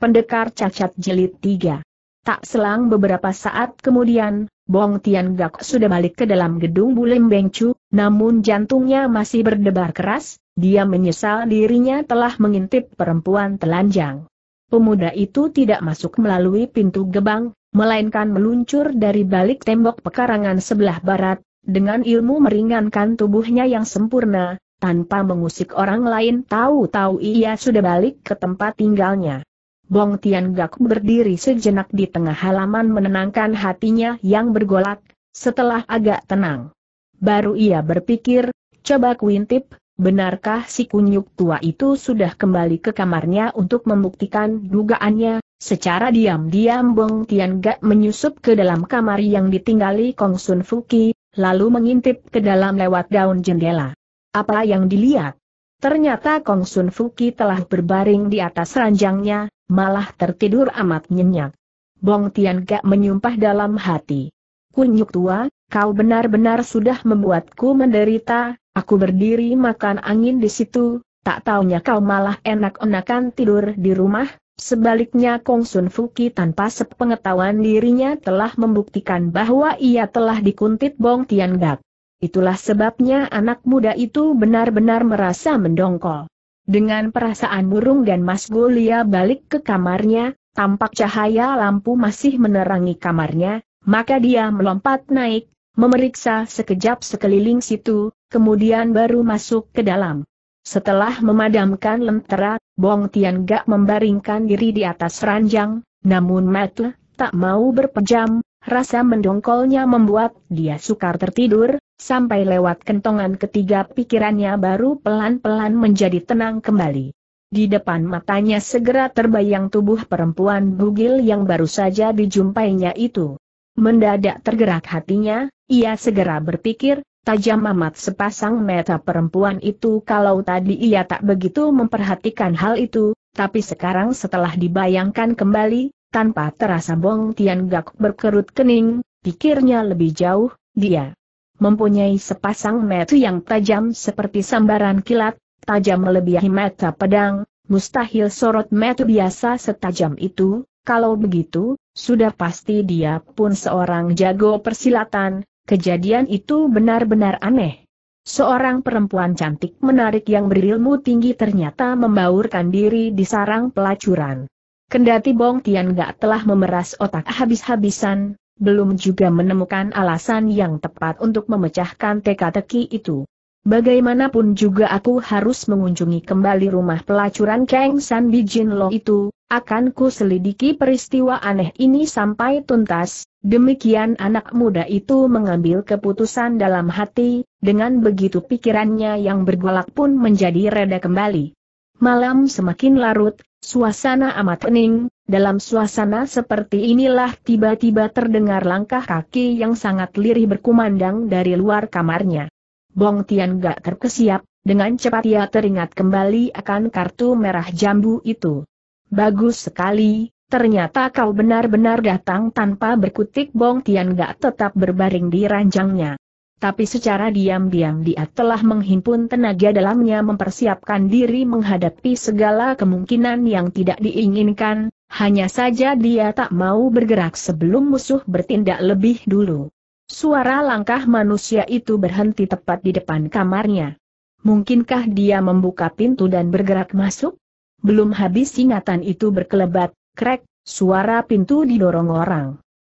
Pendekar Cacat jelit 3 Tak selang beberapa saat kemudian, Bong Tian Gak sudah balik ke dalam gedung Bulim Bengcu, namun jantungnya masih berdebar keras, dia menyesal dirinya telah mengintip perempuan telanjang. Pemuda itu tidak masuk melalui pintu gebang, melainkan meluncur dari balik tembok pekarangan sebelah barat, dengan ilmu meringankan tubuhnya yang sempurna, tanpa mengusik orang lain tahu-tahu ia sudah balik ke tempat tinggalnya. Bong Tian Gak berdiri sejenak di tengah halaman menenangkan hatinya yang bergolak, setelah agak tenang. Baru ia berpikir, coba kuintip, benarkah si kunyuk tua itu sudah kembali ke kamarnya untuk membuktikan dugaannya, secara diam-diam Bong Tian Gak menyusup ke dalam kamar yang ditinggali Kong Sun Fuki, lalu mengintip ke dalam lewat daun jendela. Apa yang dilihat? Ternyata Kong Sun Fuki telah berbaring di atas ranjangnya, malah tertidur amat nyenyak. Bong Tian Gak menyumpah dalam hati. Kunyuk tua, kau benar-benar sudah membuatku menderita, aku berdiri makan angin di situ, tak taunya kau malah enak-enakan tidur di rumah, Sebaliknya Kong Sun Fuki tanpa sepengetahuan dirinya telah membuktikan bahwa ia telah dikuntit Bong Tian Gak. Itulah sebabnya anak muda itu benar-benar merasa mendongkol. Dengan perasaan burung dan Mas Gulia balik ke kamarnya, tampak cahaya lampu masih menerangi kamarnya, maka dia melompat naik, memeriksa sekejap sekeliling situ, kemudian baru masuk ke dalam. Setelah memadamkan lentera, Bong Tian Gak membaringkan diri di atas ranjang, namun Matle tak mau berpejam, rasa mendongkolnya membuat dia sukar tertidur, sampai lewat kentongan ketiga pikirannya baru pelan-pelan menjadi tenang kembali. Di depan matanya segera terbayang tubuh perempuan bugil yang baru saja dijumpainya itu. Mendadak tergerak hatinya, ia segera berpikir, tajam amat sepasang mata perempuan itu kalau tadi ia tak begitu memperhatikan hal itu, tapi sekarang setelah dibayangkan kembali, tanpa terasa Bong Tian Gak berkerut kening, pikirnya lebih jauh, dia mempunyai sepasang mata yang tajam seperti sambaran kilat, tajam melebihi mata pedang, mustahil sorot mata biasa setajam itu, kalau begitu, sudah pasti dia pun seorang jago persilatan, kejadian itu benar-benar aneh. Seorang perempuan cantik menarik yang berilmu tinggi ternyata membaurkan diri di sarang pelacuran. Kendati Bong Tian gak telah memeras otak habis-habisan, belum juga menemukan alasan yang tepat untuk memecahkan teka-teki itu. Bagaimanapun juga aku harus mengunjungi kembali rumah pelacuran Kang San Bijin Lo itu, akan ku selidiki peristiwa aneh ini sampai tuntas, demikian anak muda itu mengambil keputusan dalam hati, dengan begitu pikirannya yang bergolak pun menjadi reda kembali. Malam semakin larut, suasana amat hening, dalam suasana seperti inilah tiba-tiba terdengar langkah kaki yang sangat lirih berkumandang dari luar kamarnya. Bong Tian gak terkesiap, dengan cepat ia teringat kembali akan kartu merah jambu itu. Bagus sekali, ternyata kau benar-benar datang tanpa berkutik Bong Tian gak tetap berbaring di ranjangnya tapi secara diam-diam dia telah menghimpun tenaga dalamnya mempersiapkan diri menghadapi segala kemungkinan yang tidak diinginkan, hanya saja dia tak mau bergerak sebelum musuh bertindak lebih dulu. Suara langkah manusia itu berhenti tepat di depan kamarnya. Mungkinkah dia membuka pintu dan bergerak masuk? Belum habis ingatan itu berkelebat, krek, suara pintu didorong orang.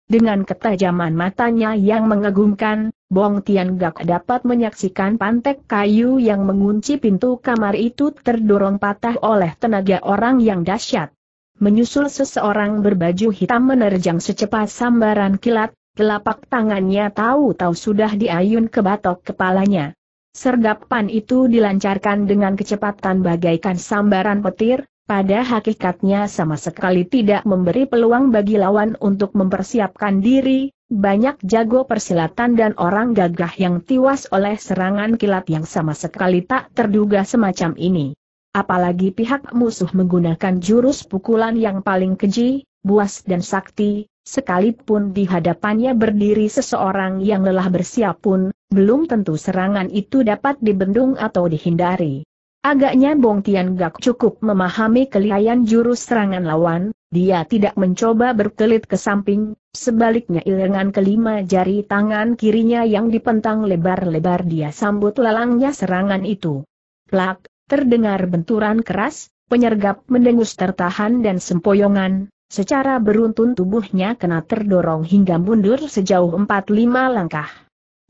Dengan ketajaman matanya yang mengagumkan, Bong Tian Gak dapat menyaksikan pantek kayu yang mengunci pintu kamar itu terdorong patah oleh tenaga orang yang dahsyat. Menyusul seseorang berbaju hitam menerjang secepat sambaran kilat, telapak tangannya tahu-tahu sudah diayun ke batok kepalanya. Sergapan itu dilancarkan dengan kecepatan bagaikan sambaran petir, pada hakikatnya sama sekali tidak memberi peluang bagi lawan untuk mempersiapkan diri, banyak jago persilatan dan orang gagah yang tiwas oleh serangan kilat yang sama sekali tak terduga semacam ini. Apalagi pihak musuh menggunakan jurus pukulan yang paling keji, buas dan sakti, sekalipun di hadapannya berdiri seseorang yang lelah bersiap pun, belum tentu serangan itu dapat dibendung atau dihindari. Agaknya Bong Tian Gak cukup memahami kelihayan jurus serangan lawan, dia tidak mencoba berkelit ke samping, sebaliknya ilangan kelima jari tangan kirinya yang dipentang lebar-lebar dia sambut lelangnya serangan itu. Plak, terdengar benturan keras, penyergap mendengus tertahan dan sempoyongan, secara beruntun tubuhnya kena terdorong hingga mundur sejauh 4-5 langkah.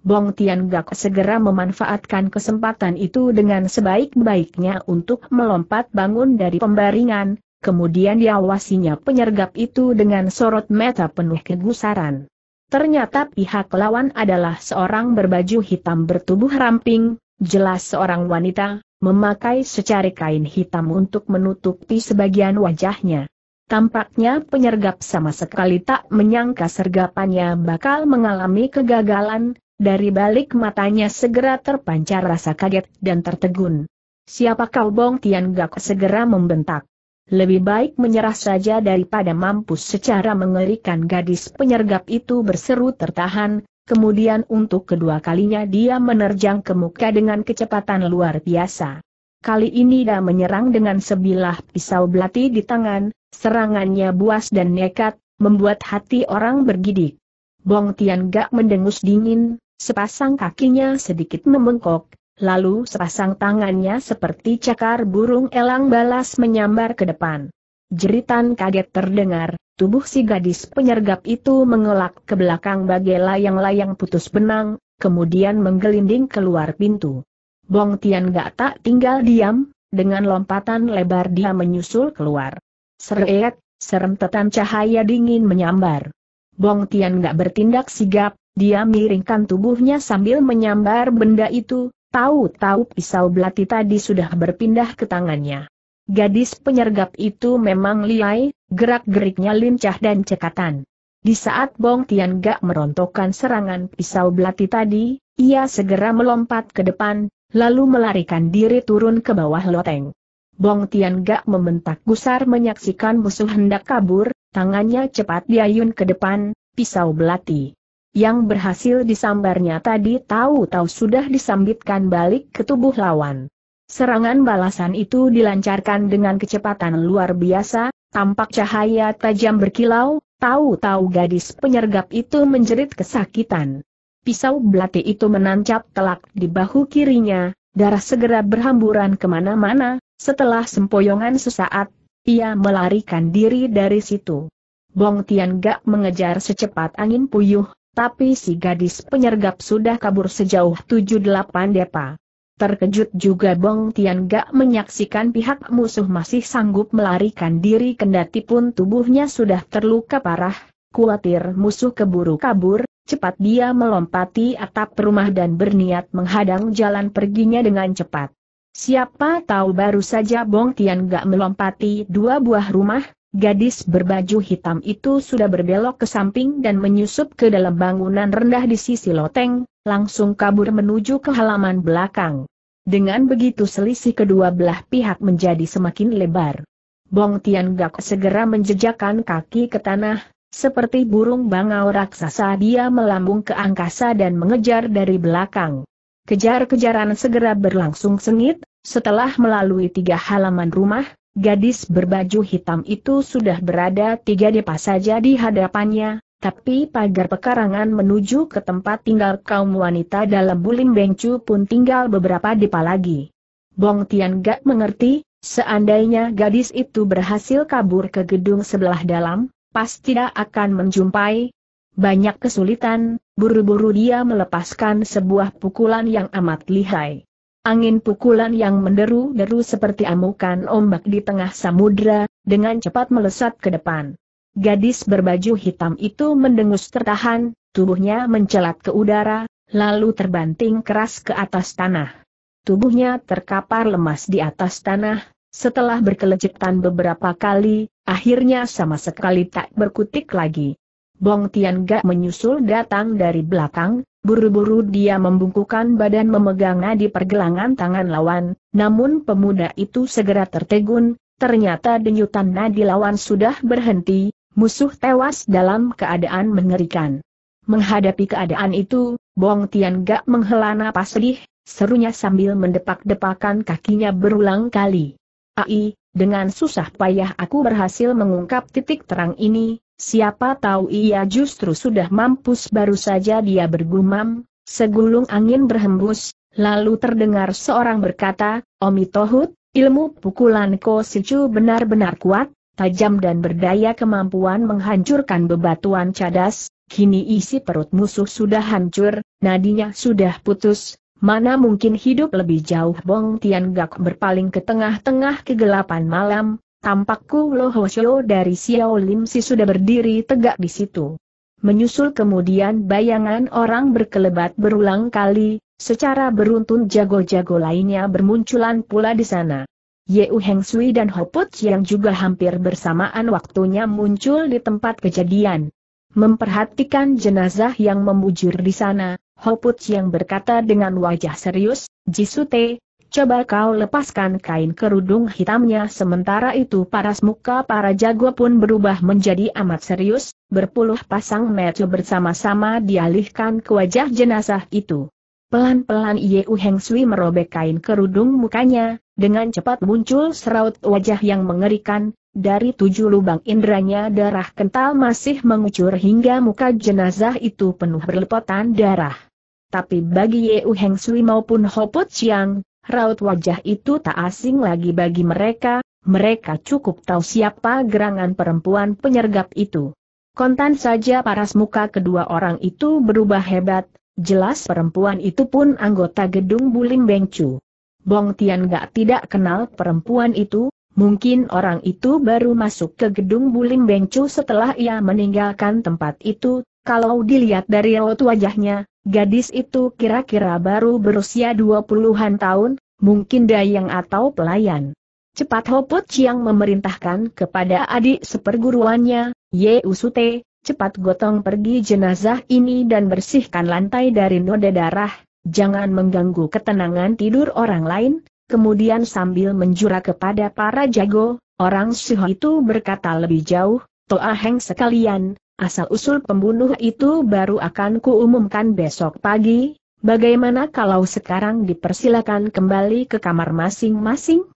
Bong Tian Gak segera memanfaatkan kesempatan itu dengan sebaik-baiknya untuk melompat bangun dari pembaringan, kemudian diawasinya penyergap itu dengan sorot mata penuh kegusaran. Ternyata pihak lawan adalah seorang berbaju hitam bertubuh ramping, jelas seorang wanita, memakai secari kain hitam untuk menutupi sebagian wajahnya. Tampaknya penyergap sama sekali tak menyangka sergapannya bakal mengalami kegagalan, dari balik matanya segera terpancar rasa kaget dan tertegun. Siapa kau Bong Tian Gak segera membentak. Lebih baik menyerah saja daripada mampus secara mengerikan gadis penyergap itu berseru tertahan, kemudian untuk kedua kalinya dia menerjang ke muka dengan kecepatan luar biasa. Kali ini dia menyerang dengan sebilah pisau belati di tangan, serangannya buas dan nekat, membuat hati orang bergidik. Bong Tian Gak mendengus dingin, Sepasang kakinya sedikit memengkok, lalu sepasang tangannya seperti cakar burung elang balas menyambar ke depan. Jeritan kaget terdengar, tubuh si gadis penyergap itu mengelak ke belakang bagai layang-layang putus benang, kemudian menggelinding keluar pintu. Bong Tian gak tak tinggal diam, dengan lompatan lebar dia menyusul keluar. Seret, tetan cahaya dingin menyambar. Bong Tian gak bertindak sigap, dia miringkan tubuhnya sambil menyambar benda itu, tahu-tahu pisau belati tadi sudah berpindah ke tangannya. Gadis penyergap itu memang liai, gerak-geriknya lincah dan cekatan. Di saat Bong Tian Gak merontokkan serangan pisau belati tadi, ia segera melompat ke depan, lalu melarikan diri turun ke bawah loteng. Bong Tian Gak membentak gusar menyaksikan musuh hendak kabur, tangannya cepat diayun ke depan, pisau belati yang berhasil disambarnya tadi tahu-tahu sudah disambitkan balik ke tubuh lawan. Serangan balasan itu dilancarkan dengan kecepatan luar biasa, tampak cahaya tajam berkilau, tahu-tahu gadis penyergap itu menjerit kesakitan. Pisau belati itu menancap telak di bahu kirinya, darah segera berhamburan kemana-mana, setelah sempoyongan sesaat, ia melarikan diri dari situ. Bong Tian Gak mengejar secepat angin puyuh, tapi si gadis penyergap sudah kabur sejauh 7-8 depa. Terkejut juga Bong Tian Gak menyaksikan pihak musuh masih sanggup melarikan diri kendati pun tubuhnya sudah terluka parah, kuatir musuh keburu kabur, cepat dia melompati atap rumah dan berniat menghadang jalan perginya dengan cepat. Siapa tahu baru saja Bong Tian Gak melompati dua buah rumah, Gadis berbaju hitam itu sudah berbelok ke samping dan menyusup ke dalam bangunan rendah di sisi loteng, langsung kabur menuju ke halaman belakang. Dengan begitu selisih kedua belah pihak menjadi semakin lebar. Bong Tian Gak segera menjejakkan kaki ke tanah, seperti burung bangau raksasa dia melambung ke angkasa dan mengejar dari belakang. Kejar-kejaran segera berlangsung sengit, setelah melalui tiga halaman rumah, Gadis berbaju hitam itu sudah berada tiga depa saja di hadapannya, tapi pagar pekarangan menuju ke tempat tinggal kaum wanita dalam Bulim Bengcu pun tinggal beberapa depa lagi. Bong Tian gak mengerti, seandainya gadis itu berhasil kabur ke gedung sebelah dalam, pasti tidak akan menjumpai banyak kesulitan, buru-buru dia melepaskan sebuah pukulan yang amat lihai. Angin pukulan yang menderu-deru seperti amukan ombak di tengah samudra, dengan cepat melesat ke depan. Gadis berbaju hitam itu mendengus tertahan, tubuhnya mencelat ke udara, lalu terbanting keras ke atas tanah. Tubuhnya terkapar lemas di atas tanah, setelah berkelejetan beberapa kali, akhirnya sama sekali tak berkutik lagi. Bong Tian Gak menyusul datang dari belakang, Buru-buru dia membungkukan badan memegang nadi pergelangan tangan lawan, namun pemuda itu segera tertegun, ternyata denyutan nadi lawan sudah berhenti, musuh tewas dalam keadaan mengerikan. Menghadapi keadaan itu, Bong Tian Gak menghela napas sedih, serunya sambil mendepak-depakan kakinya berulang kali. Ai, dengan susah payah aku berhasil mengungkap titik terang ini, Siapa tahu ia justru sudah mampus baru saja dia bergumam, segulung angin berhembus, lalu terdengar seorang berkata, Omi Tohut, ilmu pukulan Ko Sicu benar-benar kuat, tajam dan berdaya kemampuan menghancurkan bebatuan cadas, kini isi perut musuh sudah hancur, nadinya sudah putus, mana mungkin hidup lebih jauh Bong Tian Gak berpaling ke tengah-tengah kegelapan malam, Tampakku Lo Hoshio dari Xiao Lim Si sudah berdiri tegak di situ. Menyusul kemudian bayangan orang berkelebat berulang kali, secara beruntun jago-jago lainnya bermunculan pula di sana. U Heng Sui dan Hoput yang juga hampir bersamaan waktunya muncul di tempat kejadian. Memperhatikan jenazah yang membujur di sana, Hoput yang berkata dengan wajah serius, Jisute, coba kau lepaskan kain kerudung hitamnya. Sementara itu paras muka para jago pun berubah menjadi amat serius, berpuluh pasang metu bersama-sama dialihkan ke wajah jenazah itu. Pelan-pelan Yeu Heng Sui merobek kain kerudung mukanya, dengan cepat muncul seraut wajah yang mengerikan, dari tujuh lubang indranya darah kental masih mengucur hingga muka jenazah itu penuh berlepotan darah. Tapi bagi Yeu Heng Sui maupun Ho Po Chiang, raut wajah itu tak asing lagi bagi mereka, mereka cukup tahu siapa gerangan perempuan penyergap itu. Kontan saja paras muka kedua orang itu berubah hebat, jelas perempuan itu pun anggota gedung Bulim Bengcu. Bong Tian gak tidak kenal perempuan itu, mungkin orang itu baru masuk ke gedung Bulim Bengcu setelah ia meninggalkan tempat itu, kalau dilihat dari raut wajahnya, gadis itu kira-kira baru berusia 20-an tahun, mungkin dayang atau pelayan. Cepat hoput Chiang memerintahkan kepada adik seperguruannya, Ye Usute, cepat gotong pergi jenazah ini dan bersihkan lantai dari noda darah, jangan mengganggu ketenangan tidur orang lain, kemudian sambil menjura kepada para jago, orang Siho itu berkata lebih jauh, Toa Heng sekalian, Asal-usul pembunuh itu baru akan kuumumkan besok pagi, bagaimana kalau sekarang dipersilakan kembali ke kamar masing-masing?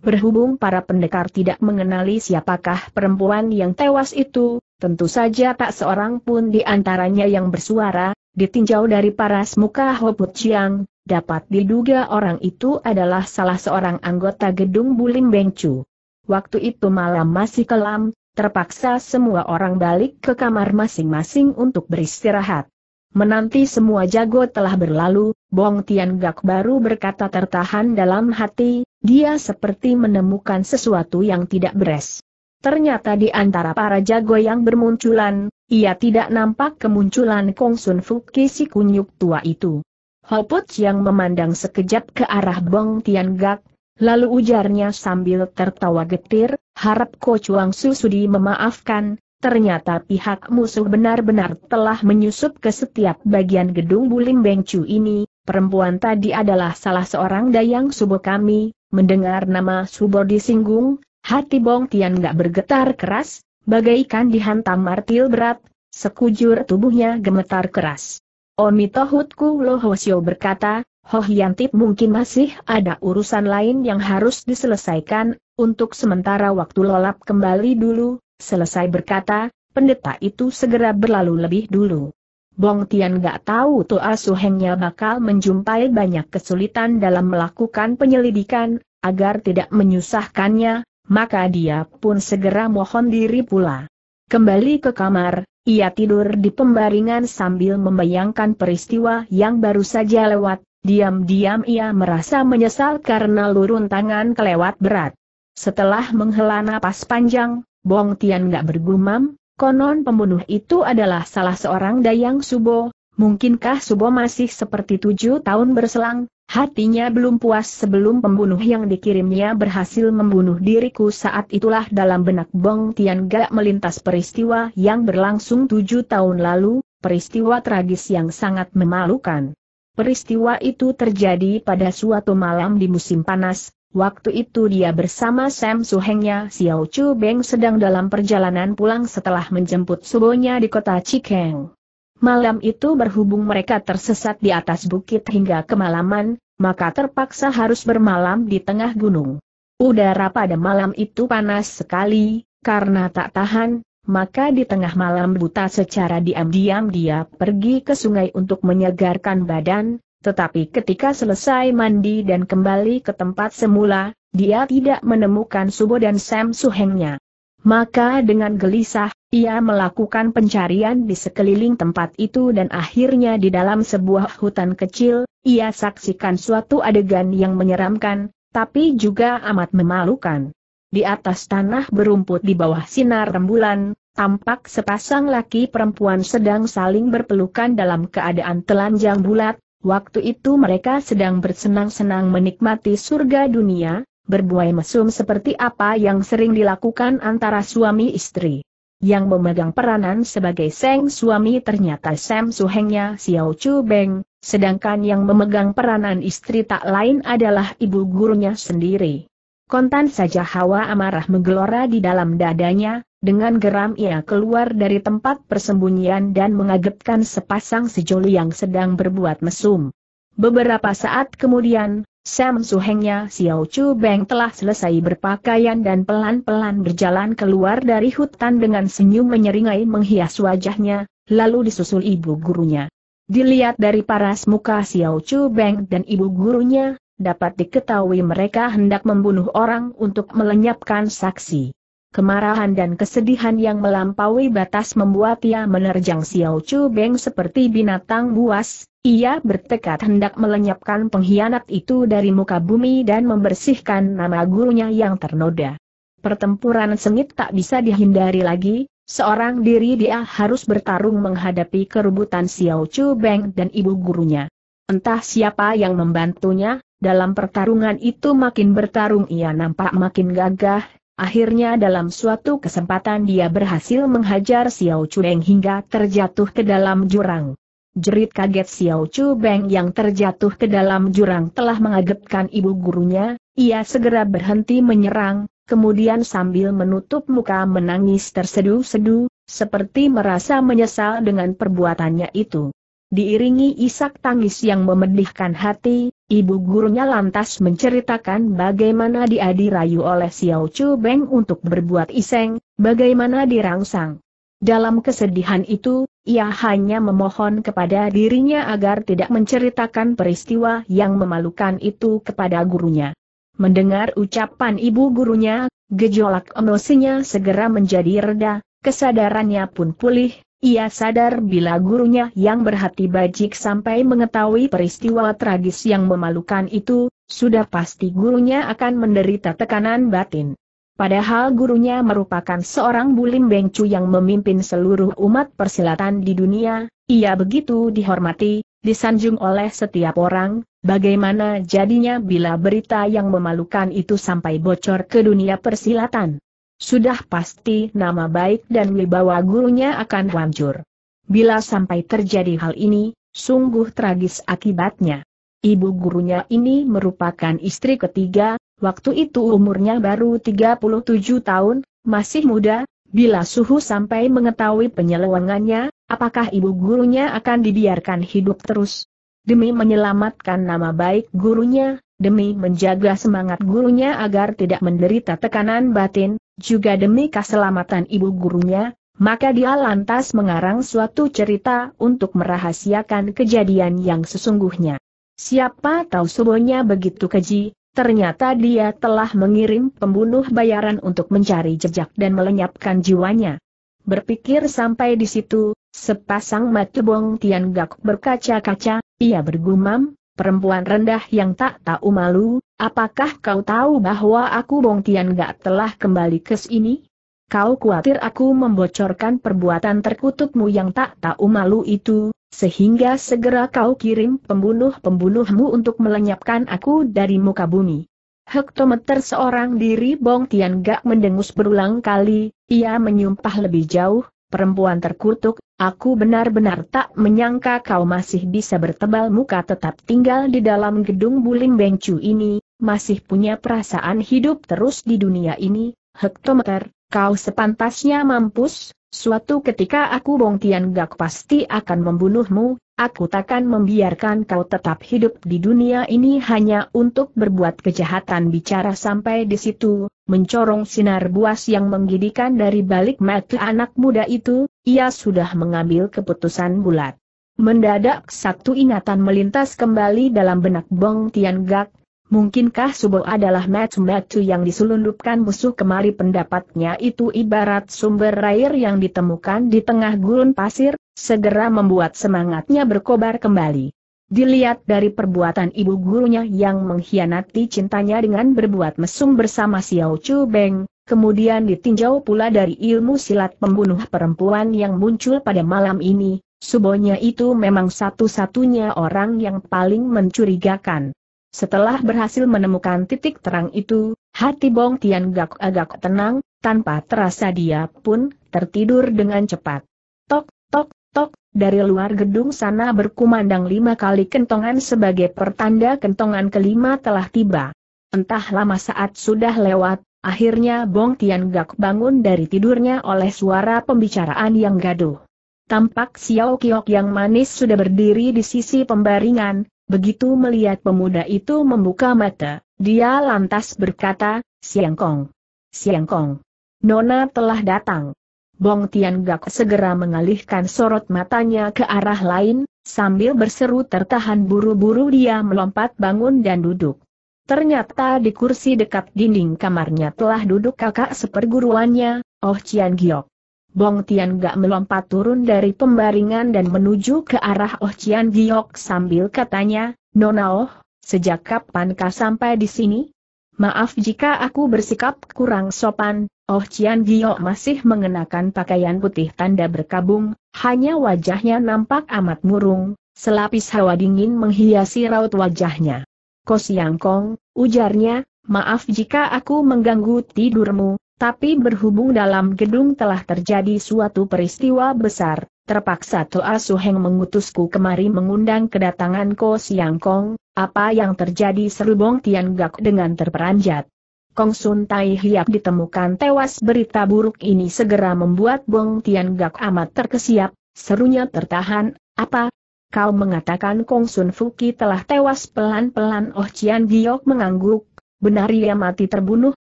Berhubung para pendekar tidak mengenali siapakah perempuan yang tewas itu, tentu saja tak seorang pun di antaranya yang bersuara, ditinjau dari paras muka Hoput Chiang, dapat diduga orang itu adalah salah seorang anggota gedung Bulim Bengcu. Waktu itu malam masih kelam, Terpaksa semua orang balik ke kamar masing-masing untuk beristirahat. Menanti semua jago telah berlalu, Bong Tian Gak baru berkata tertahan dalam hati, dia seperti menemukan sesuatu yang tidak beres. Ternyata di antara para jago yang bermunculan, ia tidak nampak kemunculan Kong Sun Fuki si kunyuk tua itu. Put yang memandang sekejap ke arah Bong Tian Gak, lalu ujarnya sambil tertawa getir, Harap Ko Chuang Su Sudi memaafkan, ternyata pihak musuh benar-benar telah menyusup ke setiap bagian gedung Bulim Chu ini, perempuan tadi adalah salah seorang dayang subuh kami, mendengar nama subuh disinggung, hati Bong Tian gak bergetar keras, bagaikan dihantam martil berat, sekujur tubuhnya gemetar keras. Omitohutku Tohutku Lohosyo berkata, Hohiantip mungkin masih ada urusan lain yang harus diselesaikan, untuk sementara waktu lolap kembali dulu, selesai berkata, pendeta itu segera berlalu lebih dulu. Bong Tian gak tahu Toa Suhengnya bakal menjumpai banyak kesulitan dalam melakukan penyelidikan, agar tidak menyusahkannya, maka dia pun segera mohon diri pula. Kembali ke kamar, ia tidur di pembaringan sambil membayangkan peristiwa yang baru saja lewat, Diam-diam ia merasa menyesal karena lurun tangan kelewat berat. Setelah menghela napas panjang, Bong Tian gak bergumam, konon pembunuh itu adalah salah seorang Dayang Subo, mungkinkah Subo masih seperti tujuh tahun berselang, hatinya belum puas sebelum pembunuh yang dikirimnya berhasil membunuh diriku saat itulah dalam benak Bong Tian gak melintas peristiwa yang berlangsung tujuh tahun lalu, peristiwa tragis yang sangat memalukan. Peristiwa itu terjadi pada suatu malam di musim panas, waktu itu dia bersama Sam Suhengnya Xiao Chu Beng sedang dalam perjalanan pulang setelah menjemput subonya di kota Chikeng. Malam itu berhubung mereka tersesat di atas bukit hingga kemalaman, maka terpaksa harus bermalam di tengah gunung. Udara pada malam itu panas sekali, karena tak tahan, maka di tengah malam buta secara diam-diam dia pergi ke sungai untuk menyegarkan badan, tetapi ketika selesai mandi dan kembali ke tempat semula, dia tidak menemukan Subo dan Sam Suhengnya. Maka dengan gelisah, ia melakukan pencarian di sekeliling tempat itu dan akhirnya di dalam sebuah hutan kecil, ia saksikan suatu adegan yang menyeramkan, tapi juga amat memalukan. Di atas tanah berumput di bawah sinar rembulan, tampak sepasang laki perempuan sedang saling berpelukan dalam keadaan telanjang bulat, waktu itu mereka sedang bersenang-senang menikmati surga dunia, berbuai mesum seperti apa yang sering dilakukan antara suami istri. Yang memegang peranan sebagai Seng suami ternyata Sam Suhengnya Xiao Chu Beng, sedangkan yang memegang peranan istri tak lain adalah ibu gurunya sendiri. Kontan saja hawa amarah menggelora di dalam dadanya, dengan geram ia keluar dari tempat persembunyian dan mengagetkan sepasang sejoli yang sedang berbuat mesum. Beberapa saat kemudian, Sam Suhengnya Xiao Chu Beng telah selesai berpakaian dan pelan-pelan berjalan keluar dari hutan dengan senyum menyeringai menghias wajahnya, lalu disusul ibu gurunya. Dilihat dari paras muka Xiao Chu Beng dan ibu gurunya, dapat diketahui mereka hendak membunuh orang untuk melenyapkan saksi. Kemarahan dan kesedihan yang melampaui batas membuat ia menerjang Xiao Chu Beng seperti binatang buas, ia bertekad hendak melenyapkan pengkhianat itu dari muka bumi dan membersihkan nama gurunya yang ternoda. Pertempuran sengit tak bisa dihindari lagi, seorang diri dia harus bertarung menghadapi kerubutan Xiao Chu Beng dan ibu gurunya. Entah siapa yang membantunya, dalam pertarungan itu makin bertarung ia nampak makin gagah, akhirnya dalam suatu kesempatan dia berhasil menghajar Xiao Chu Beng hingga terjatuh ke dalam jurang. Jerit kaget Xiao Chu Beng yang terjatuh ke dalam jurang telah mengagetkan ibu gurunya, ia segera berhenti menyerang, kemudian sambil menutup muka menangis tersedu-sedu, seperti merasa menyesal dengan perbuatannya itu. Diiringi isak tangis yang memedihkan hati, Ibu gurunya lantas menceritakan bagaimana dia dirayu oleh Xiao Chu Beng untuk berbuat iseng, bagaimana dirangsang. Dalam kesedihan itu, ia hanya memohon kepada dirinya agar tidak menceritakan peristiwa yang memalukan itu kepada gurunya. Mendengar ucapan ibu gurunya, gejolak emosinya segera menjadi reda, kesadarannya pun pulih, ia sadar bila gurunya yang berhati bajik sampai mengetahui peristiwa tragis yang memalukan itu, sudah pasti gurunya akan menderita tekanan batin. Padahal gurunya merupakan seorang bulim bengcu yang memimpin seluruh umat persilatan di dunia, ia begitu dihormati, disanjung oleh setiap orang, bagaimana jadinya bila berita yang memalukan itu sampai bocor ke dunia persilatan. Sudah pasti nama baik dan wibawa gurunya akan hancur. Bila sampai terjadi hal ini, sungguh tragis akibatnya. Ibu gurunya ini merupakan istri ketiga, waktu itu umurnya baru 37 tahun, masih muda, bila suhu sampai mengetahui penyelewangannya, apakah ibu gurunya akan dibiarkan hidup terus? Demi menyelamatkan nama baik gurunya, demi menjaga semangat gurunya agar tidak menderita tekanan batin, juga demi keselamatan ibu gurunya, maka dia lantas mengarang suatu cerita untuk merahasiakan kejadian yang sesungguhnya. Siapa tahu subonya begitu keji, ternyata dia telah mengirim pembunuh bayaran untuk mencari jejak dan melenyapkan jiwanya. Berpikir sampai di situ, sepasang mata Bong Tian Gak berkaca-kaca, ia bergumam, perempuan rendah yang tak tahu malu, apakah kau tahu bahwa aku Bong Tian gak telah kembali ke sini? Kau khawatir aku membocorkan perbuatan terkutukmu yang tak tahu malu itu, sehingga segera kau kirim pembunuh-pembunuhmu untuk melenyapkan aku dari muka bumi. Hektometer seorang diri Bong Tian gak mendengus berulang kali, ia menyumpah lebih jauh, perempuan terkutuk, aku benar-benar tak menyangka kau masih bisa bertebal muka tetap tinggal di dalam gedung Bulim Bengcu ini, masih punya perasaan hidup terus di dunia ini, hektometer, kau sepantasnya mampus, suatu ketika aku Bongtian Gak pasti akan membunuhmu, aku takkan membiarkan kau tetap hidup di dunia ini hanya untuk berbuat kejahatan bicara sampai di situ, mencorong sinar buas yang menggidikan dari balik mata anak muda itu, ia sudah mengambil keputusan bulat. Mendadak satu ingatan melintas kembali dalam benak Bong Tian Gak, mungkinkah Subo adalah mata-mata yang diselundupkan musuh kemari pendapatnya itu ibarat sumber air yang ditemukan di tengah gurun pasir, segera membuat semangatnya berkobar kembali. Dilihat dari perbuatan ibu gurunya yang mengkhianati cintanya dengan berbuat mesum bersama Xiao Chu Beng, kemudian ditinjau pula dari ilmu silat pembunuh perempuan yang muncul pada malam ini, Subonya itu memang satu-satunya orang yang paling mencurigakan. Setelah berhasil menemukan titik terang itu, hati Bong Tian Gak agak tenang, tanpa terasa dia pun tertidur dengan cepat. Tok, tok, tok, dari luar gedung sana berkumandang lima kali kentongan sebagai pertanda kentongan kelima telah tiba. Entah lama saat sudah lewat, akhirnya Bong Tian Gak bangun dari tidurnya oleh suara pembicaraan yang gaduh. Tampak Xiao Kiok yang manis sudah berdiri di sisi pembaringan, begitu melihat pemuda itu membuka mata, dia lantas berkata, Siang Kong. Siang Kong. Nona telah datang. Bong Tian Gak segera mengalihkan sorot matanya ke arah lain, sambil berseru tertahan buru-buru dia melompat bangun dan duduk. Ternyata di kursi dekat dinding kamarnya telah duduk kakak seperguruannya, Oh Cian Giok. Bong Tian Gak melompat turun dari pembaringan dan menuju ke arah Oh Cian Giok sambil katanya, Nona Oh, sejak kapan kah sampai di sini? Maaf jika aku bersikap kurang sopan, Oh Cian Gio masih mengenakan pakaian putih tanda berkabung, hanya wajahnya nampak amat murung, selapis hawa dingin menghiasi raut wajahnya. Ko Siang Kong, ujarnya, maaf jika aku mengganggu tidurmu, tapi berhubung dalam gedung telah terjadi suatu peristiwa besar, terpaksa Toa Suheng mengutusku kemari mengundang kedatangan Ko Siang Kong, apa yang terjadi seru Bong Gak dengan terperanjat. Kong Sun Tai Hiap ditemukan tewas berita buruk ini segera membuat Bong Tian Gak amat terkesiap, serunya tertahan, apa? Kau mengatakan Kong Sun Fuki telah tewas pelan-pelan Oh Cian Giok mengangguk, benar ia mati terbunuh,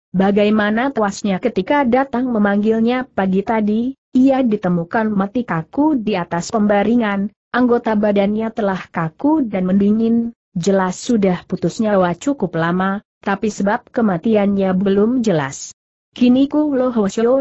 bagaimana tewasnya ketika datang memanggilnya pagi tadi, ia ditemukan mati kaku di atas pembaringan, anggota badannya telah kaku dan mendingin, Jelas sudah putus nyawa cukup lama, tapi sebab kematiannya belum jelas. Kini Ku Lo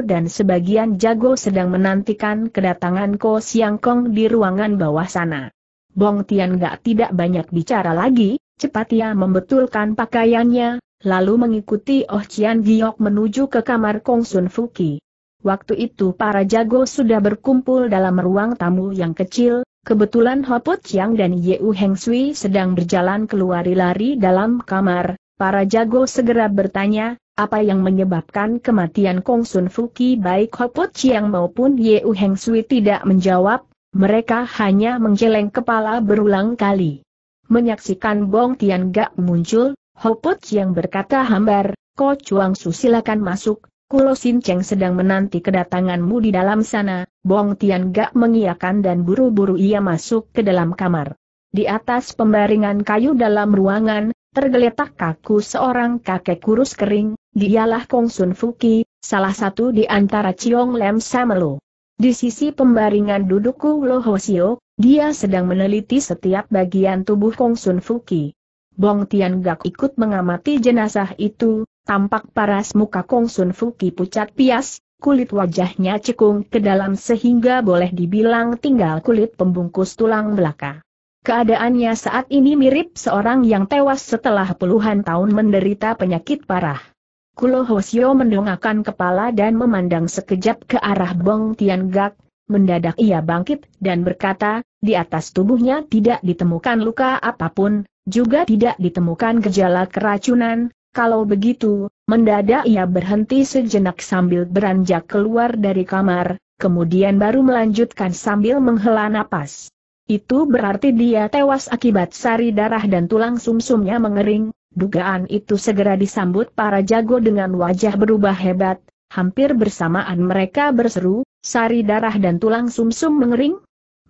dan sebagian jago sedang menantikan kedatangan Ko Siang Kong di ruangan bawah sana. Bong Tian gak tidak banyak bicara lagi, cepat ia membetulkan pakaiannya, lalu mengikuti Oh Chian Giok menuju ke kamar Kong Sun Fuki. Waktu itu para jago sudah berkumpul dalam ruang tamu yang kecil, Kebetulan Hopot Chiang dan Yeu Heng Sui sedang berjalan keluar lari dalam kamar, para jago segera bertanya, apa yang menyebabkan kematian Kong Sun Fuki baik Hopot Chiang maupun Yeu Heng Sui tidak menjawab, mereka hanya menggeleng kepala berulang kali. Menyaksikan Bong Tian Gak muncul, Hopot Chiang berkata hambar, Ko Chuang Su silakan masuk, Kulo Sinceng sedang menanti kedatanganmu di dalam sana, Bong Tian gak mengiakan dan buru-buru ia masuk ke dalam kamar. Di atas pembaringan kayu dalam ruangan, tergeletak kaku seorang kakek kurus kering, dialah Kong Sun Fuki, salah satu di antara Ciong Lem Samelo. Di sisi pembaringan duduk Kulo Hosio, dia sedang meneliti setiap bagian tubuh Kong Sun Fuki. Bong Tian Gak ikut mengamati jenazah itu, Tampak paras muka Kong Sun Fuki pucat pias, kulit wajahnya cekung ke dalam sehingga boleh dibilang tinggal kulit pembungkus tulang belaka. Keadaannya saat ini mirip seorang yang tewas setelah puluhan tahun menderita penyakit parah. Kulo Hosio mendongakkan kepala dan memandang sekejap ke arah Bong Tian Gak, mendadak ia bangkit dan berkata, di atas tubuhnya tidak ditemukan luka apapun, juga tidak ditemukan gejala keracunan, kalau begitu, mendadak ia berhenti sejenak sambil beranjak keluar dari kamar, kemudian baru melanjutkan sambil menghela napas. Itu berarti dia tewas akibat sari darah dan tulang sumsumnya mengering, dugaan itu segera disambut para jago dengan wajah berubah hebat, hampir bersamaan mereka berseru, sari darah dan tulang sumsum mengering?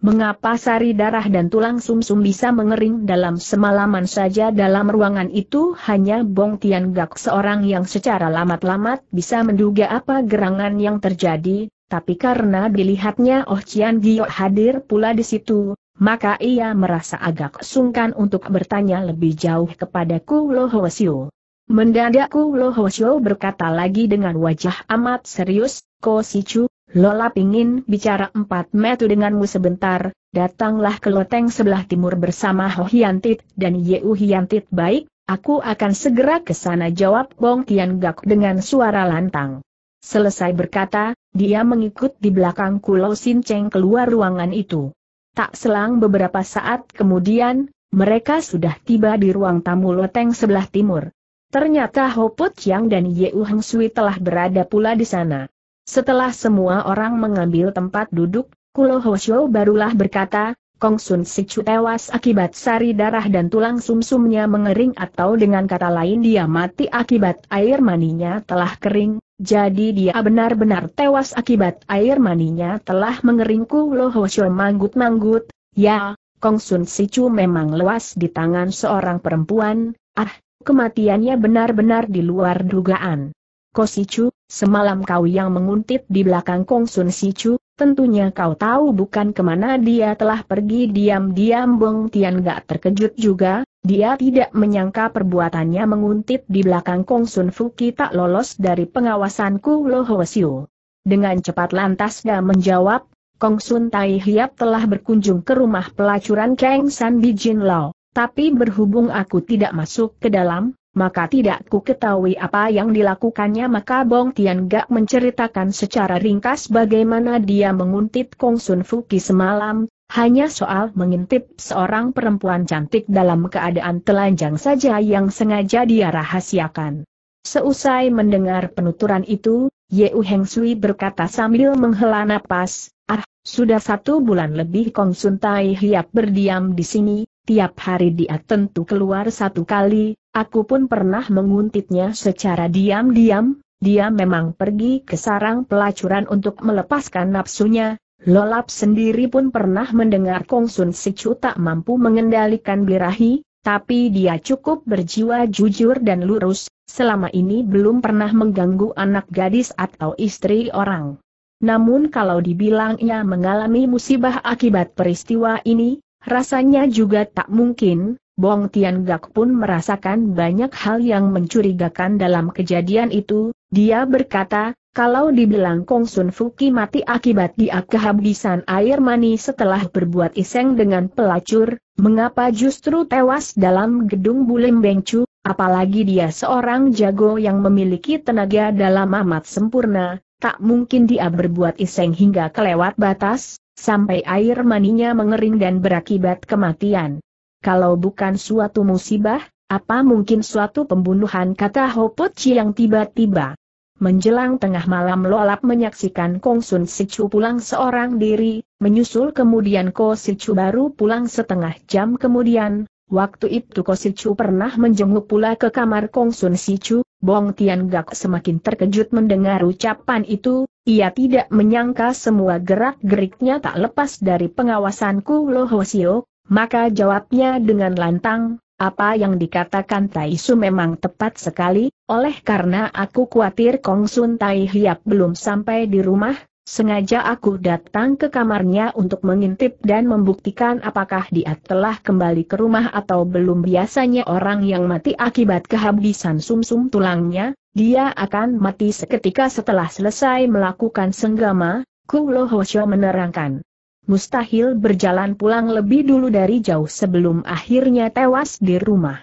Mengapa sari darah dan tulang sumsum -sum bisa mengering dalam semalaman saja dalam ruangan itu hanya Bong Tian Gak seorang yang secara lamat-lamat bisa menduga apa gerangan yang terjadi, tapi karena dilihatnya Oh Cian Gio hadir pula di situ, maka ia merasa agak sungkan untuk bertanya lebih jauh kepada Ku Lo Hwasyo. Mendadak Ku Lo Hwasyo berkata lagi dengan wajah amat serius, Ko Sichu, Lola pingin bicara empat metu denganmu sebentar, datanglah ke loteng sebelah timur bersama Ho Hiantit dan Yeu Hiantit baik, aku akan segera ke sana jawab Bong Tian Gak dengan suara lantang. Selesai berkata, dia mengikut di belakang Kulo Sin Cheng keluar ruangan itu. Tak selang beberapa saat kemudian, mereka sudah tiba di ruang tamu loteng sebelah timur. Ternyata Ho Put Chiang dan Yeu Heng Sui telah berada pula di sana. Setelah semua orang mengambil tempat duduk, Kulo Hoshio barulah berkata, Kong Sun Sichu tewas akibat sari darah dan tulang sumsumnya mengering atau dengan kata lain dia mati akibat air maninya telah kering, jadi dia benar-benar tewas akibat air maninya telah mengering Kulo Hoshio manggut-manggut, ya, Kong Sun Sichu memang lewas di tangan seorang perempuan, ah, kematiannya benar-benar di luar dugaan. Kosichu, Semalam kau yang menguntit di belakang Kong Sun Si Chu, tentunya kau tahu bukan kemana dia telah pergi diam-diam Bong Tian gak terkejut juga, dia tidak menyangka perbuatannya menguntit di belakang Kong Sun Fuki tak lolos dari pengawasanku Lo Ho Siu. Dengan cepat lantas gak menjawab, Kong Sun Tai Hiap telah berkunjung ke rumah pelacuran Kang San Bijin Lao, tapi berhubung aku tidak masuk ke dalam, maka tidak ku ketahui apa yang dilakukannya maka Bong Tian Gak menceritakan secara ringkas bagaimana dia menguntit Kong Sun Fuki semalam, hanya soal mengintip seorang perempuan cantik dalam keadaan telanjang saja yang sengaja dia rahasiakan. Seusai mendengar penuturan itu, Yeu Heng Sui berkata sambil menghela napas, Ah, sudah satu bulan lebih Kong Sun Tai Hiap berdiam di sini, Tiap hari dia tentu keluar satu kali, aku pun pernah menguntitnya secara diam-diam, dia memang pergi ke sarang pelacuran untuk melepaskan nafsunya, Lolap sendiri pun pernah mendengar Kongsun Sicu tak mampu mengendalikan birahi, tapi dia cukup berjiwa jujur dan lurus, selama ini belum pernah mengganggu anak gadis atau istri orang. Namun kalau dibilangnya mengalami musibah akibat peristiwa ini, Rasanya juga tak mungkin, Bong Tian Gak pun merasakan banyak hal yang mencurigakan dalam kejadian itu, dia berkata, kalau dibilang Kong Sun Fuki mati akibat dia kehabisan air mani setelah berbuat iseng dengan pelacur, mengapa justru tewas dalam gedung Bulim Bengcu, apalagi dia seorang jago yang memiliki tenaga dalam amat sempurna, tak mungkin dia berbuat iseng hingga kelewat batas, sampai air maninya mengering dan berakibat kematian. Kalau bukan suatu musibah, apa mungkin suatu pembunuhan kata Hopochi yang tiba-tiba. Menjelang tengah malam Lolap menyaksikan Kong Sun Sichu pulang seorang diri, menyusul kemudian Ko Sichu baru pulang setengah jam kemudian, waktu itu Ko Sichu pernah menjenguk pula ke kamar Kong Sun Sichu, Bong Tian Gak semakin terkejut mendengar ucapan itu, ia tidak menyangka semua gerak-geriknya tak lepas dari pengawasanku Lo Hosio, maka jawabnya dengan lantang, apa yang dikatakan Tai Su memang tepat sekali, oleh karena aku khawatir Kong Sun Tai Hiap belum sampai di rumah, Sengaja aku datang ke kamarnya untuk mengintip dan membuktikan apakah dia telah kembali ke rumah atau belum. Biasanya orang yang mati akibat kehabisan sumsum -sum tulangnya, dia akan mati seketika setelah selesai melakukan senggama, Kulo Hosyo menerangkan. Mustahil berjalan pulang lebih dulu dari jauh sebelum akhirnya tewas di rumah.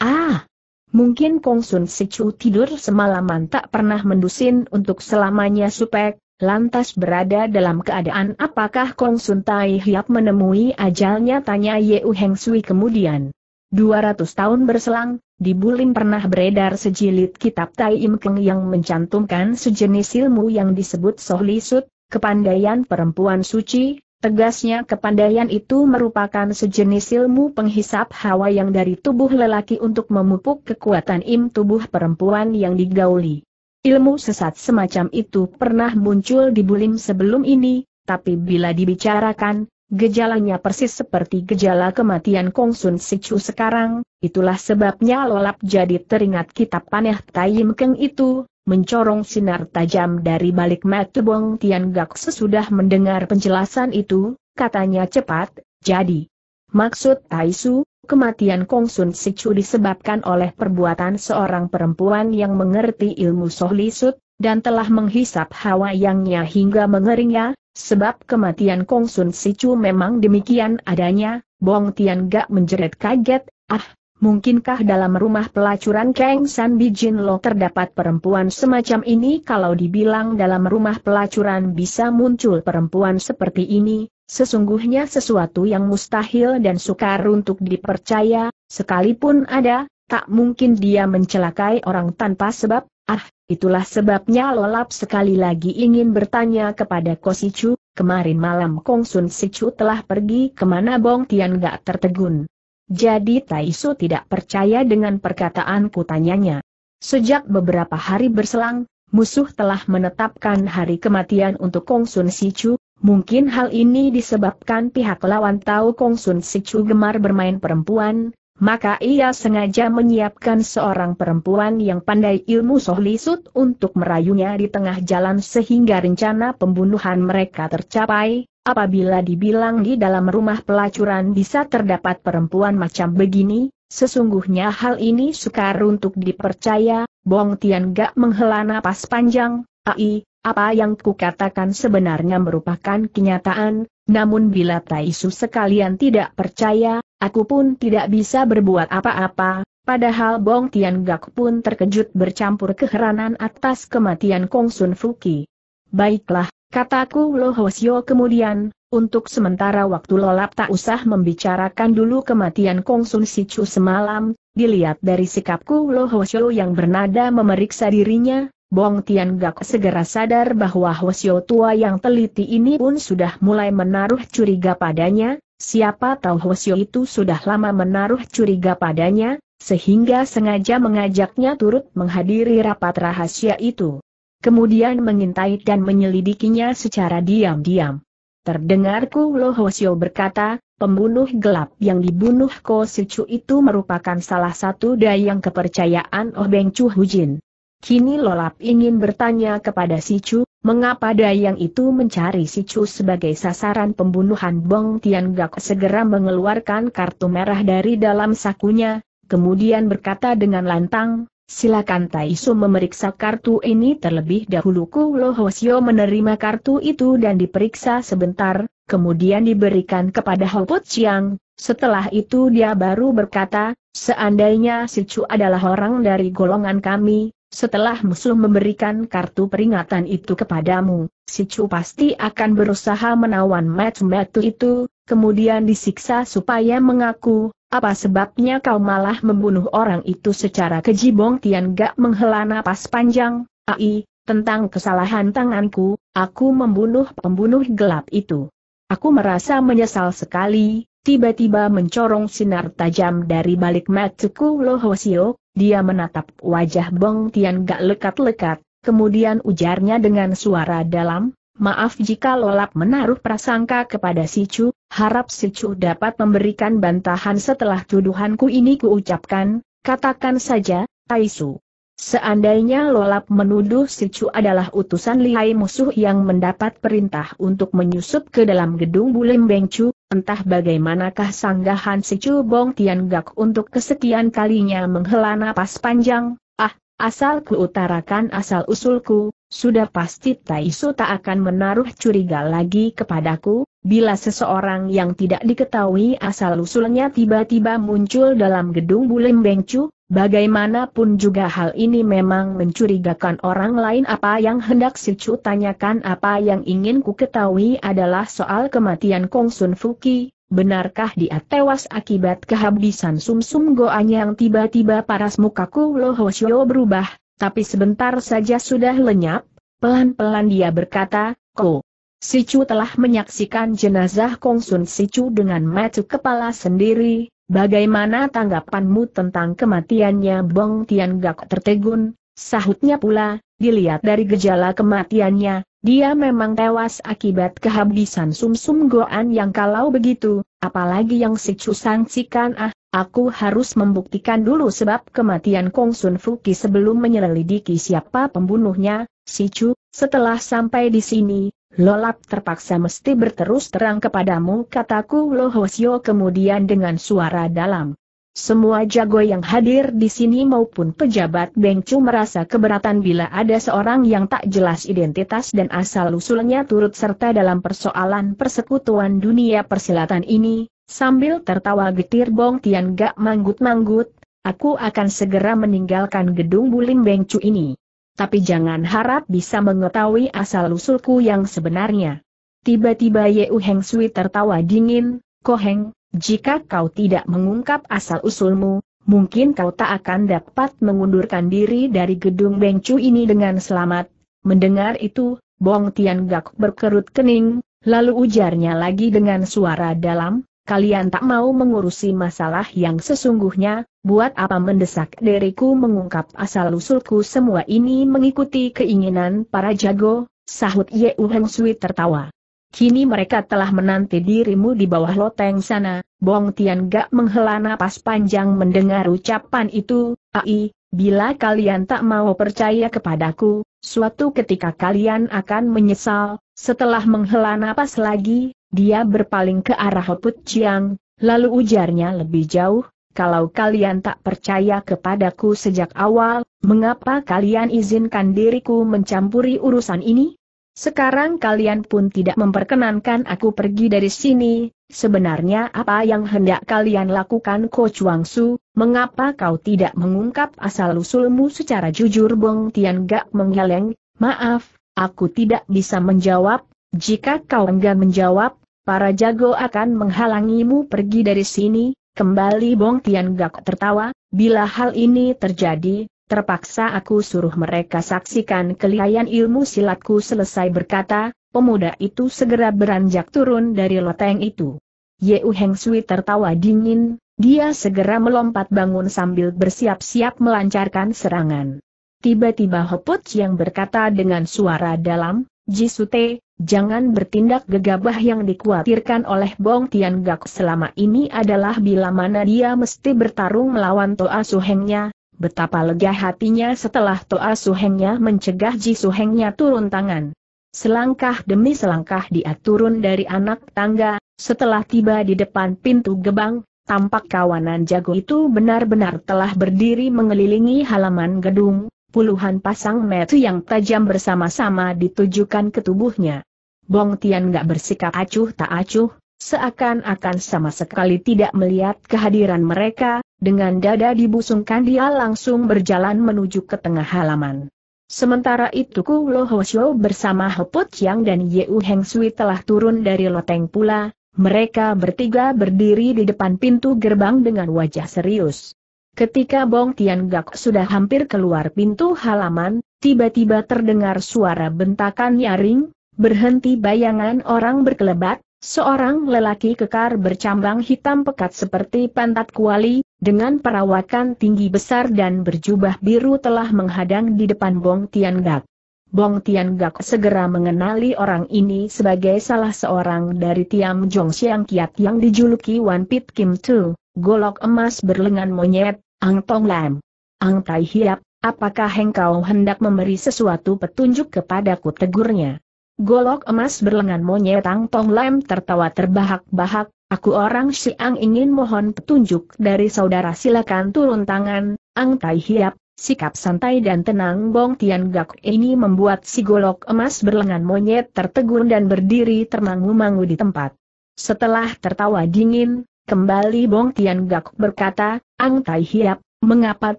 Ah! Mungkin Kong Kongsun Sichu tidur semalaman tak pernah mendusin untuk selamanya supek, Lantas berada dalam keadaan apakah Kong Sun Tai Hiap menemui ajalnya tanya Ye Heng Sui kemudian. 200 tahun berselang, di Bulim pernah beredar sejilid kitab Tai Im Keng yang mencantumkan sejenis ilmu yang disebut Soh Lisut, kepandaian perempuan suci, tegasnya kepandaian itu merupakan sejenis ilmu penghisap hawa yang dari tubuh lelaki untuk memupuk kekuatan im tubuh perempuan yang digauli. Ilmu sesat semacam itu pernah muncul di Bulim sebelum ini, tapi bila dibicarakan, gejalanya persis seperti gejala kematian Kongsun Sichu sekarang, itulah sebabnya lolap jadi teringat kitab paneh Taim Keng itu, mencorong sinar tajam dari balik mata Bong gak sesudah mendengar penjelasan itu, katanya cepat, jadi. Maksud Taisu, kematian Kong Si Sichu disebabkan oleh perbuatan seorang perempuan yang mengerti ilmu Soh Lisut dan telah menghisap hawa yangnya hingga mengeringnya, sebab kematian Kong Si Sichu memang demikian adanya, Bong Tian Gak menjerit kaget, ah, mungkinkah dalam rumah pelacuran Kang San Bijin Lo terdapat perempuan semacam ini kalau dibilang dalam rumah pelacuran bisa muncul perempuan seperti ini, sesungguhnya sesuatu yang mustahil dan sukar untuk dipercaya, sekalipun ada, tak mungkin dia mencelakai orang tanpa sebab, ah, itulah sebabnya Lolap sekali lagi ingin bertanya kepada Kosicu, kemarin malam Kong Sun Sicu telah pergi kemana Bong Tian gak tertegun. Jadi Taisu tidak percaya dengan perkataan kutanya.nya Sejak beberapa hari berselang, musuh telah menetapkan hari kematian untuk Kong Sun Sicu, Mungkin hal ini disebabkan pihak lawan tahu Kong Sun Sichu gemar bermain perempuan, maka ia sengaja menyiapkan seorang perempuan yang pandai ilmu lisut untuk merayunya di tengah jalan sehingga rencana pembunuhan mereka tercapai, apabila dibilang di dalam rumah pelacuran bisa terdapat perempuan macam begini, sesungguhnya hal ini sukar untuk dipercaya, Bong Tian gak menghela napas panjang, Ai, apa yang kukatakan sebenarnya merupakan kenyataan, namun bila Taisu sekalian tidak percaya, aku pun tidak bisa berbuat apa-apa, padahal Bong Gak pun terkejut bercampur keheranan atas kematian Kong Sun Fuki. Baiklah, kataku Lo Hosio kemudian, untuk sementara waktu lolap tak usah membicarakan dulu kematian Kong Sun Sichu semalam, dilihat dari sikapku Lo Hosio yang bernada memeriksa dirinya, Bong Tian Gak segera sadar bahwa Hwasyo tua yang teliti ini pun sudah mulai menaruh curiga padanya, siapa tahu Hwasyo itu sudah lama menaruh curiga padanya, sehingga sengaja mengajaknya turut menghadiri rapat rahasia itu. Kemudian mengintai dan menyelidikinya secara diam-diam. Terdengarku Ku Lo Hwasyo berkata, pembunuh gelap yang dibunuh Ko Sichu itu merupakan salah satu dayang kepercayaan Oh Beng Chu Hujin. Kini Lolap ingin bertanya kepada si Chu, mengapa Dayang itu mencari si Chu sebagai sasaran pembunuhan Bong Tian Gak segera mengeluarkan kartu merah dari dalam sakunya, kemudian berkata dengan lantang, silakan Tai Su memeriksa kartu ini terlebih dahulu Ku Lo Lohosio menerima kartu itu dan diperiksa sebentar, kemudian diberikan kepada Hopot Chiang, setelah itu dia baru berkata, seandainya si Chu adalah orang dari golongan kami, setelah musuh memberikan kartu peringatan itu kepadamu, si Chu pasti akan berusaha menawan match matu itu, kemudian disiksa supaya mengaku, apa sebabnya kau malah membunuh orang itu secara kejibong Tian Gak menghela napas panjang, ai, tentang kesalahan tanganku, aku membunuh pembunuh gelap itu. Aku merasa menyesal sekali, tiba-tiba mencorong sinar tajam dari balik matuku Lohosio, dia menatap wajah Bong Tian gak lekat-lekat, kemudian ujarnya dengan suara dalam, maaf jika lolap menaruh prasangka kepada si Chu, harap si Chu dapat memberikan bantahan setelah tuduhanku ini kuucapkan, katakan saja, Taisu. Seandainya Lolap menuduh si Chu adalah utusan lihai musuh yang mendapat perintah untuk menyusup ke dalam gedung Bulim Beng Chu, entah bagaimanakah sanggahan si Chu Bong Tian Gak untuk kesekian kalinya menghela napas panjang, ah, asal ku utarakan asal-usulku, sudah pasti Tai Su tak akan menaruh curiga lagi kepadaku, bila seseorang yang tidak diketahui asal-usulnya tiba-tiba muncul dalam gedung Bulim Beng Chu, Bagaimanapun juga hal ini memang mencurigakan orang lain apa yang hendak si Chu tanyakan apa yang ingin ku ketahui adalah soal kematian Kong Sun Fuki, benarkah dia tewas akibat kehabisan sumsum -sum goanya yang tiba-tiba paras mukaku Lo Hoshio berubah, tapi sebentar saja sudah lenyap, pelan-pelan dia berkata, Ko. Sicu telah menyaksikan jenazah Kong Sun Sicu dengan mata kepala sendiri, Bagaimana tanggapanmu tentang kematiannya Bong Tian Gak tertegun? Sahutnya pula, dilihat dari gejala kematiannya, dia memang tewas akibat kehabisan sumsum -sum goan yang kalau begitu, apalagi yang si Chusang Cikan ah, aku harus membuktikan dulu sebab kematian Kong Sun Fuki sebelum menyelidiki siapa pembunuhnya, si Chu, setelah sampai di sini, Lolap terpaksa mesti berterus terang kepadamu kataku Lohosio kemudian dengan suara dalam. Semua jago yang hadir di sini maupun pejabat Bengcu merasa keberatan bila ada seorang yang tak jelas identitas dan asal-usulnya turut serta dalam persoalan persekutuan dunia persilatan ini, sambil tertawa getir Bong Tian gak manggut-manggut, aku akan segera meninggalkan gedung Bulim Bengcu ini tapi jangan harap bisa mengetahui asal-usulku yang sebenarnya. Tiba-tiba U Heng Sui tertawa dingin, Koheng, jika kau tidak mengungkap asal-usulmu, mungkin kau tak akan dapat mengundurkan diri dari gedung Bengcu ini dengan selamat. Mendengar itu, Bong Tian Gak berkerut kening, lalu ujarnya lagi dengan suara dalam, kalian tak mau mengurusi masalah yang sesungguhnya, buat apa mendesak diriku mengungkap asal-usulku semua ini mengikuti keinginan para jago, sahut Ye Uheng Sui tertawa. Kini mereka telah menanti dirimu di bawah loteng sana, Bong Tian gak menghela napas panjang mendengar ucapan itu, ai, bila kalian tak mau percaya kepadaku, suatu ketika kalian akan menyesal, setelah menghela napas lagi, dia berpaling ke arah Hoput Chiang, lalu ujarnya lebih jauh, kalau kalian tak percaya kepadaku sejak awal, mengapa kalian izinkan diriku mencampuri urusan ini? Sekarang kalian pun tidak memperkenankan aku pergi dari sini, sebenarnya apa yang hendak kalian lakukan Ko Chuang Su, mengapa kau tidak mengungkap asal-usulmu secara jujur Bong Tian Gak menggeleng, maaf, aku tidak bisa menjawab, jika kau enggan menjawab, para jago akan menghalangimu pergi dari sini, kembali Bong Tian Gak tertawa, bila hal ini terjadi, terpaksa aku suruh mereka saksikan kelihayan ilmu silatku selesai berkata, pemuda itu segera beranjak turun dari loteng itu. U Heng Sui tertawa dingin, dia segera melompat bangun sambil bersiap-siap melancarkan serangan. Tiba-tiba Hoput yang berkata dengan suara dalam, Jisute, Jangan bertindak gegabah yang dikhawatirkan oleh Bong Tian Gak selama ini adalah bila mana dia mesti bertarung melawan Toa Suhengnya, betapa lega hatinya setelah Toa Suhengnya mencegah Ji Suhengnya turun tangan. Selangkah demi selangkah dia turun dari anak tangga, setelah tiba di depan pintu gebang, tampak kawanan jago itu benar-benar telah berdiri mengelilingi halaman gedung, Puluhan pasang metu yang tajam bersama-sama ditujukan ke tubuhnya. Bong Tian gak bersikap acuh tak acuh, seakan-akan sama sekali tidak melihat kehadiran mereka, dengan dada dibusungkan dia langsung berjalan menuju ke tengah halaman. Sementara itu Ku Lo Hosyo bersama Heput Yang dan Yeu Heng Sui telah turun dari loteng pula, mereka bertiga berdiri di depan pintu gerbang dengan wajah serius. Ketika Bong Tian Gak sudah hampir keluar pintu halaman, tiba-tiba terdengar suara bentakan nyaring, berhenti bayangan orang berkelebat, seorang lelaki kekar bercambang hitam pekat seperti pantat kuali, dengan perawakan tinggi besar dan berjubah biru telah menghadang di depan Bong Tian Gak. Bong Tian Gak segera mengenali orang ini sebagai salah seorang dari Tiam Jong Siang Kiat yang dijuluki Wan Pit Kim Tu, golok emas berlengan monyet, Ang Tong Lam. Ang Tai Hiap, apakah engkau hendak memberi sesuatu petunjuk kepadaku tegurnya? Golok emas berlengan monyet Ang Tong Lam tertawa terbahak-bahak, aku orang Siang ingin mohon petunjuk dari saudara silakan turun tangan, Ang Tai Hiap, Sikap santai dan tenang Bong Tian Gak ini membuat si golok emas berlengan monyet tertegun dan berdiri termangu-mangu di tempat. Setelah tertawa dingin, kembali Bong Tian Gak berkata, Ang Tai Hiap, mengapa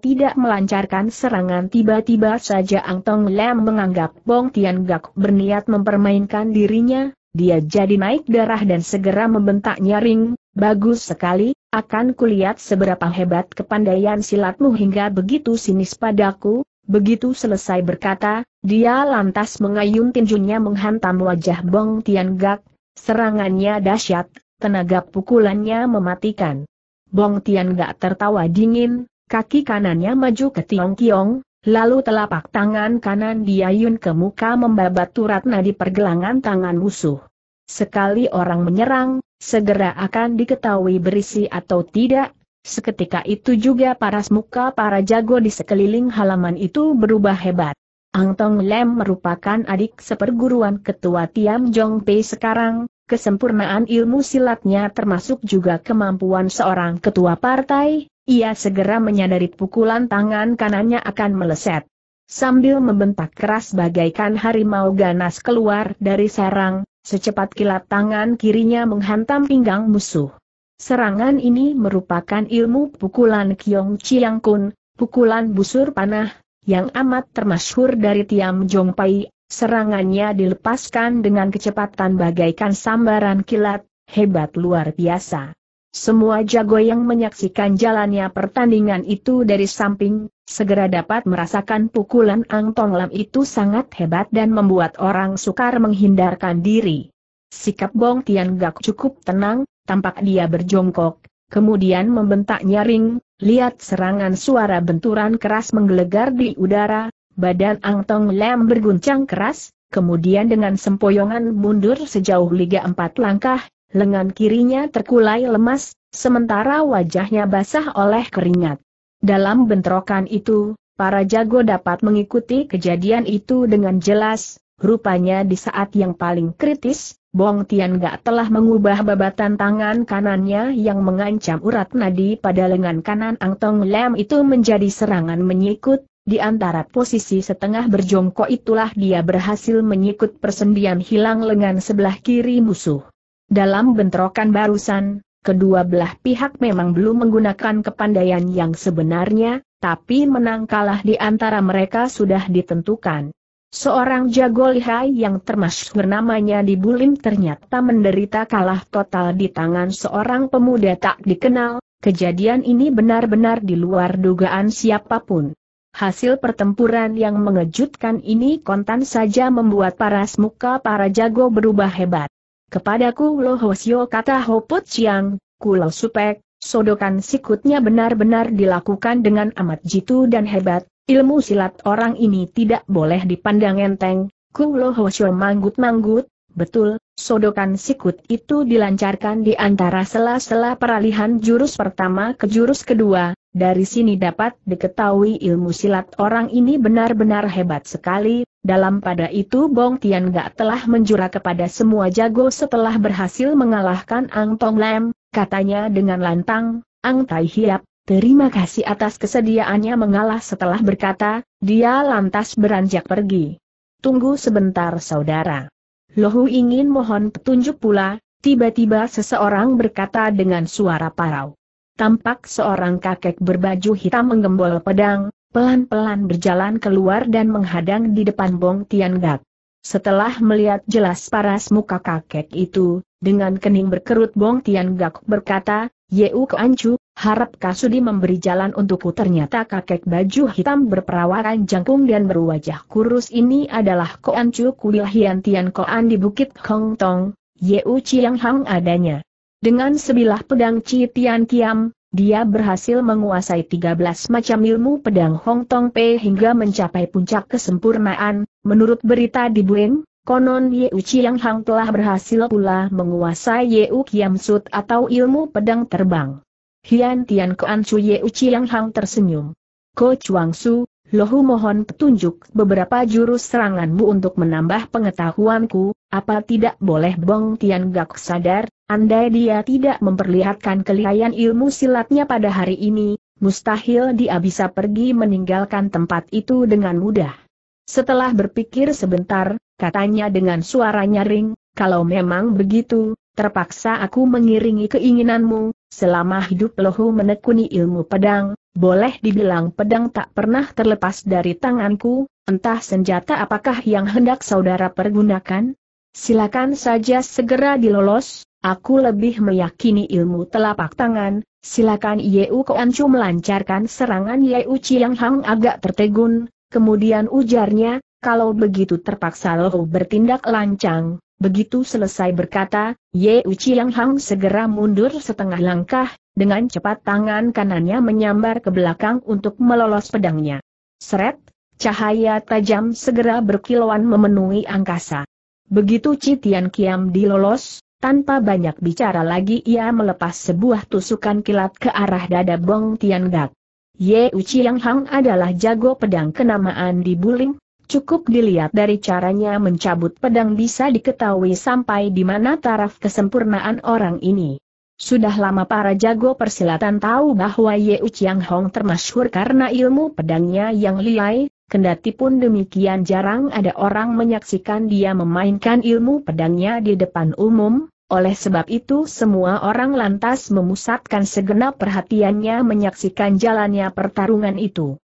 tidak melancarkan serangan tiba-tiba saja Ang Tong Lam menganggap Bong Tian Gak berniat mempermainkan dirinya, dia jadi naik darah dan segera membentak nyaring, bagus sekali, akan kulihat seberapa hebat kepandaian silatmu hingga begitu sinis padaku, begitu selesai berkata, dia lantas mengayun tinjunya menghantam wajah Bong Tian Gak, serangannya dahsyat, tenaga pukulannya mematikan. Bong Tian gak tertawa dingin, kaki kanannya maju ke Tiong-Kiong, lalu telapak tangan kanan diayun ke muka membabat turatna di pergelangan tangan musuh. Sekali orang menyerang, segera akan diketahui berisi atau tidak, seketika itu juga paras muka para jago di sekeliling halaman itu berubah hebat. Ang Tong Lem merupakan adik seperguruan ketua Tiam Jong Pei sekarang, kesempurnaan ilmu silatnya termasuk juga kemampuan seorang ketua partai, ia segera menyadari pukulan tangan kanannya akan meleset. Sambil membentak keras bagaikan harimau ganas keluar dari sarang, secepat kilat tangan kirinya menghantam pinggang musuh. Serangan ini merupakan ilmu pukulan Kiong Chiang Kun, pukulan busur panah, yang amat termasyhur dari Tiam Jong Pai. Serangannya dilepaskan dengan kecepatan bagaikan sambaran kilat, hebat luar biasa. Semua jago yang menyaksikan jalannya pertandingan itu dari samping, segera dapat merasakan pukulan Ang Tong Lam itu sangat hebat dan membuat orang sukar menghindarkan diri. Sikap Bong Tian Gak cukup tenang, tampak dia berjongkok, kemudian membentak nyaring, lihat serangan suara benturan keras menggelegar di udara, Badan Ang Tong Lam berguncang keras, kemudian dengan sempoyongan mundur sejauh liga empat langkah, lengan kirinya terkulai lemas, sementara wajahnya basah oleh keringat. Dalam bentrokan itu, para jago dapat mengikuti kejadian itu dengan jelas, rupanya di saat yang paling kritis, Bong Tian Gak telah mengubah babatan tangan kanannya yang mengancam urat nadi pada lengan kanan Ang Tong Lem itu menjadi serangan menyikut, di antara posisi setengah berjongkok itulah dia berhasil menyikut persendian hilang lengan sebelah kiri musuh. Dalam bentrokan barusan, kedua belah pihak memang belum menggunakan kepandaian yang sebenarnya, tapi menang kalah di antara mereka sudah ditentukan. Seorang jago lihai yang termasuk bernamanya di Bulim ternyata menderita kalah total di tangan seorang pemuda tak dikenal, kejadian ini benar-benar di luar dugaan siapapun. Hasil pertempuran yang mengejutkan ini kontan saja membuat para semuka para jago berubah hebat. Kepadaku Lo Hosio kata Hoput Chiang, Kulo Supek, sodokan sikutnya benar-benar dilakukan dengan amat jitu dan hebat, ilmu silat orang ini tidak boleh dipandang enteng, Kulo Hosio manggut-manggut, Betul, sodokan sikut itu dilancarkan di antara sela-sela peralihan jurus pertama ke jurus kedua, dari sini dapat diketahui ilmu silat orang ini benar-benar hebat sekali, dalam pada itu Bong Tian Gak telah menjura kepada semua jago setelah berhasil mengalahkan Ang Tong Lam, katanya dengan lantang, Ang Tai Hiap, terima kasih atas kesediaannya mengalah setelah berkata, dia lantas beranjak pergi. Tunggu sebentar saudara. Lohu ingin mohon petunjuk pula, tiba-tiba seseorang berkata dengan suara parau tampak seorang kakek berbaju hitam menggembol pedang, pelan-pelan berjalan keluar dan menghadang di depan Bong Tian Gak. Setelah melihat jelas paras muka kakek itu, dengan kening berkerut Bong Tian Gak berkata, Yeu Keancu, harap Kasudi memberi jalan untukku ternyata kakek baju hitam berperawakan jangkung dan berwajah kurus ini adalah Keancu Kuil Hian Tian Koan di Bukit Hong Tong, Yeu Chiang Hang adanya. Dengan sebilah pedang Ci Tian Kiam, dia berhasil menguasai 13 macam ilmu pedang Hong Tong Pei hingga mencapai puncak kesempurnaan. Menurut berita di Bueng, konon Ye Yang Hang telah berhasil pula menguasai Ye U Kiam Sut atau ilmu pedang terbang. Hian Tian Kuan Chu Ye Yang Hang tersenyum. Ko Chuang Su, Lohu mohon petunjuk beberapa jurus seranganmu untuk menambah pengetahuanku, apa tidak boleh Bong Tian Gak sadar, Andai dia tidak memperlihatkan kelihayan ilmu silatnya pada hari ini, mustahil dia bisa pergi meninggalkan tempat itu dengan mudah. Setelah berpikir sebentar, katanya dengan suara nyaring, kalau memang begitu, terpaksa aku mengiringi keinginanmu, selama hidup lohu menekuni ilmu pedang, boleh dibilang pedang tak pernah terlepas dari tanganku, entah senjata apakah yang hendak saudara pergunakan? Silakan saja segera dilolos, Aku lebih meyakini ilmu telapak tangan, silakan Yeu Koancu melancarkan serangan Yeu Chiang Hang agak tertegun, kemudian ujarnya, kalau begitu terpaksa Lohu bertindak lancang. Begitu selesai berkata, Ye Chiang Hang segera mundur setengah langkah, dengan cepat tangan kanannya menyambar ke belakang untuk melolos pedangnya. Seret, cahaya tajam segera berkilauan memenuhi angkasa. Begitu Citian Kiam dilolos, tanpa banyak bicara lagi ia melepas sebuah tusukan kilat ke arah dada Bong Gak. Ye Uci Yang Hang adalah jago pedang kenamaan di Buling, cukup dilihat dari caranya mencabut pedang bisa diketahui sampai di mana taraf kesempurnaan orang ini. Sudah lama para jago persilatan tahu bahwa Ye Uci Yang Hong termasyhur karena ilmu pedangnya yang liai, Kendati pun demikian jarang ada orang menyaksikan dia memainkan ilmu pedangnya di depan umum, oleh sebab itu semua orang lantas memusatkan segenap perhatiannya menyaksikan jalannya pertarungan itu.